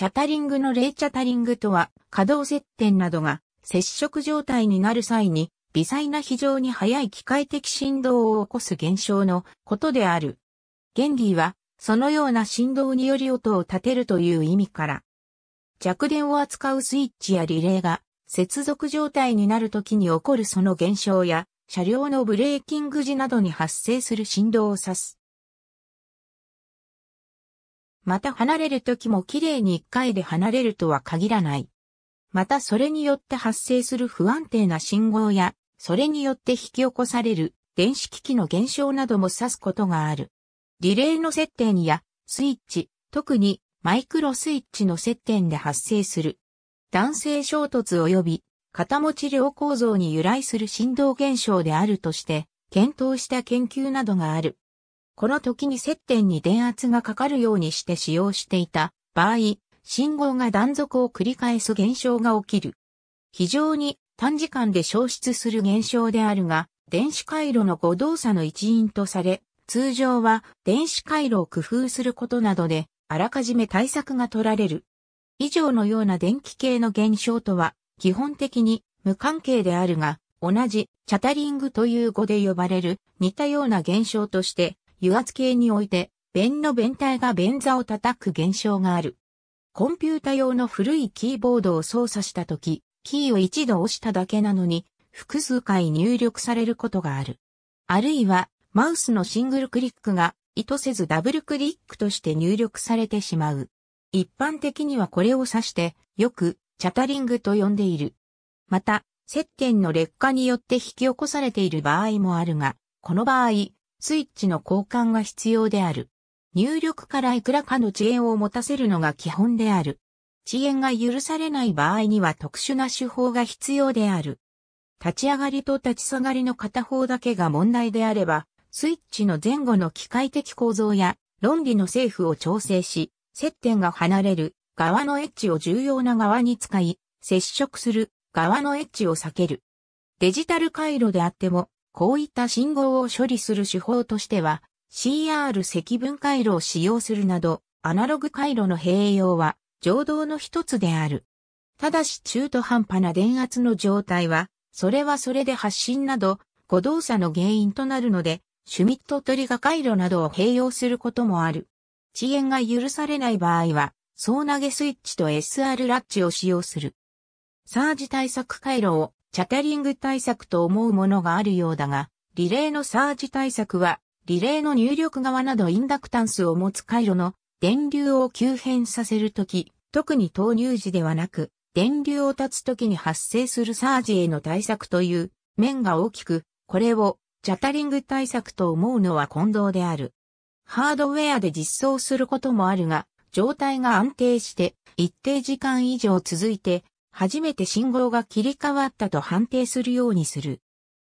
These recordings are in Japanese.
チャタリングの例チャタリングとは、可動接点などが接触状態になる際に、微細な非常に速い機械的振動を起こす現象のことである。原理は、そのような振動により音を立てるという意味から、弱電を扱うスイッチやリレーが接続状態になるときに起こるその現象や、車両のブレーキング時などに発生する振動を指す。また離れる時も綺麗に一回で離れるとは限らない。またそれによって発生する不安定な信号や、それによって引き起こされる電子機器の減少なども指すことがある。リレーの接点やスイッチ、特にマイクロスイッチの接点で発生する。弾性衝突及び片持ち量構造に由来する振動現象であるとして検討した研究などがある。この時に接点に電圧がかかるようにして使用していた場合、信号が断続を繰り返す現象が起きる。非常に短時間で消失する現象であるが、電子回路の誤動作の一因とされ、通常は電子回路を工夫することなどで、あらかじめ対策が取られる。以上のような電気系の現象とは、基本的に無関係であるが、同じチャタリングという語で呼ばれる似たような現象として油圧計において、弁の弁体が弁座を叩く現象がある。コンピュータ用の古いキーボードを操作したとき、キーを一度押しただけなのに、複数回入力されることがある。あるいは、マウスのシングルクリックが意図せずダブルクリックとして入力されてしまう。一般的にはこれを指して、よく、チャタリングと呼んでいる。また、接点の劣化によって引き起こされている場合もあるが、この場合、スイッチの交換が必要である。入力からいくらかの遅延を持たせるのが基本である。遅延が許されない場合には特殊な手法が必要である。立ち上がりと立ち下がりの片方だけが問題であれば、スイッチの前後の機械的構造や論理の政府を調整し、接点が離れる側のエッジを重要な側に使い、接触する側のエッジを避ける。デジタル回路であっても、こういった信号を処理する手法としては、CR 積分回路を使用するなど、アナログ回路の併用は、常道の一つである。ただし中途半端な電圧の状態は、それはそれで発信など、誤動作の原因となるので、シュミットトリガ回路などを併用することもある。遅延が許されない場合は、総投げスイッチと SR ラッチを使用する。サージ対策回路をチャタリング対策と思うものがあるようだが、リレーのサージ対策は、リレーの入力側などインダクタンスを持つ回路の電流を急変させるとき、特に投入時ではなく、電流を断つときに発生するサージへの対策という面が大きく、これをチャタリング対策と思うのは混同である。ハードウェアで実装することもあるが、状態が安定して一定時間以上続いて初めて信号が切り替わったと判定するようにする。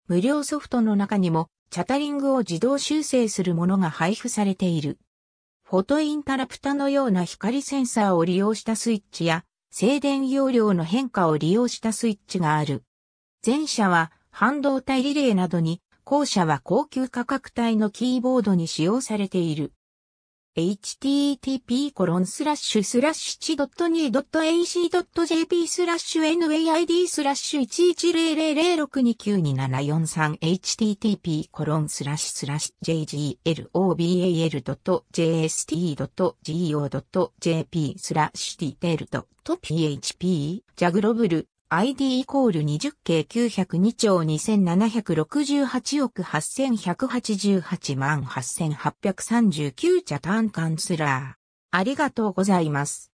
無料ソフトの中にも、チャタリングを自動修正するものが配布されている。フォトインタラプタのような光センサーを利用したスイッチや、静電容量の変化を利用したスイッチがある。前者は半導体リレーなどに、後者は高級価格帯のキーボードに使用されている。http://1.2.ac.jp naid スラッシュ 1100629743http jglobal.jst.go.jp スラッシュ detail.php ジャグロブル ID イコール20計902兆2768億8188万8839茶単カンスラー。ありがとうございます。